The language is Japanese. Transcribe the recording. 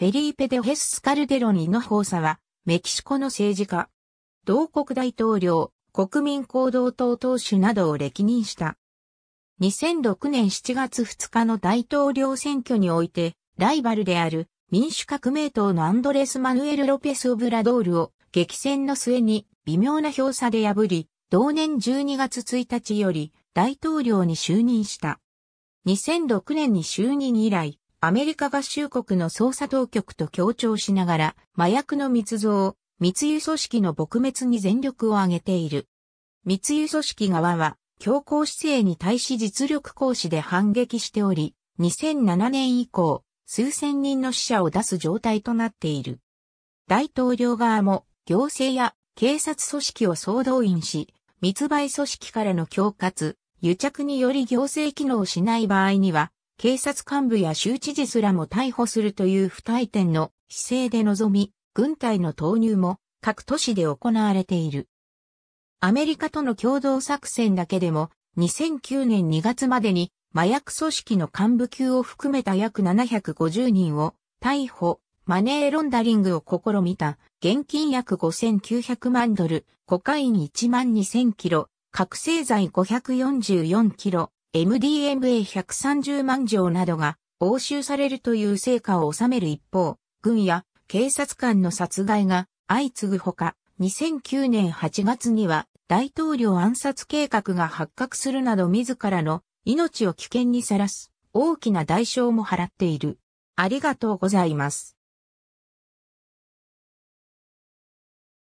フェリーペ・デ・ヘス・スカルデロニの法佐は、メキシコの政治家、同国大統領、国民行動党党首などを歴任した。2006年7月2日の大統領選挙において、ライバルである民主革命党のアンドレス・マヌエル・ロペス・オブラドールを激戦の末に微妙な票差で破り、同年12月1日より大統領に就任した。2006年に就任以来、アメリカ合衆国の捜査当局と協調しながら、麻薬の密造、密輸組織の撲滅に全力を挙げている。密輸組織側は、強硬姿勢に対し実力行使で反撃しており、2007年以降、数千人の死者を出す状態となっている。大統領側も、行政や警察組織を総動員し、密売組織からの恐喝、癒着により行政機能しない場合には、警察幹部や州知事すらも逮捕するという不退転の姿勢で臨み、軍隊の投入も各都市で行われている。アメリカとの共同作戦だけでも2009年2月までに麻薬組織の幹部級を含めた約750人を逮捕、マネーロンダリングを試みた、現金約5900万ドル、コカイン1万2000キロ、覚醒剤544キロ、MDMA130 万錠などが押収されるという成果を収める一方、軍や警察官の殺害が相次ぐほか、2009年8月には大統領暗殺計画が発覚するなど自らの命を危険にさらす大きな代償も払っている。ありがとうございます。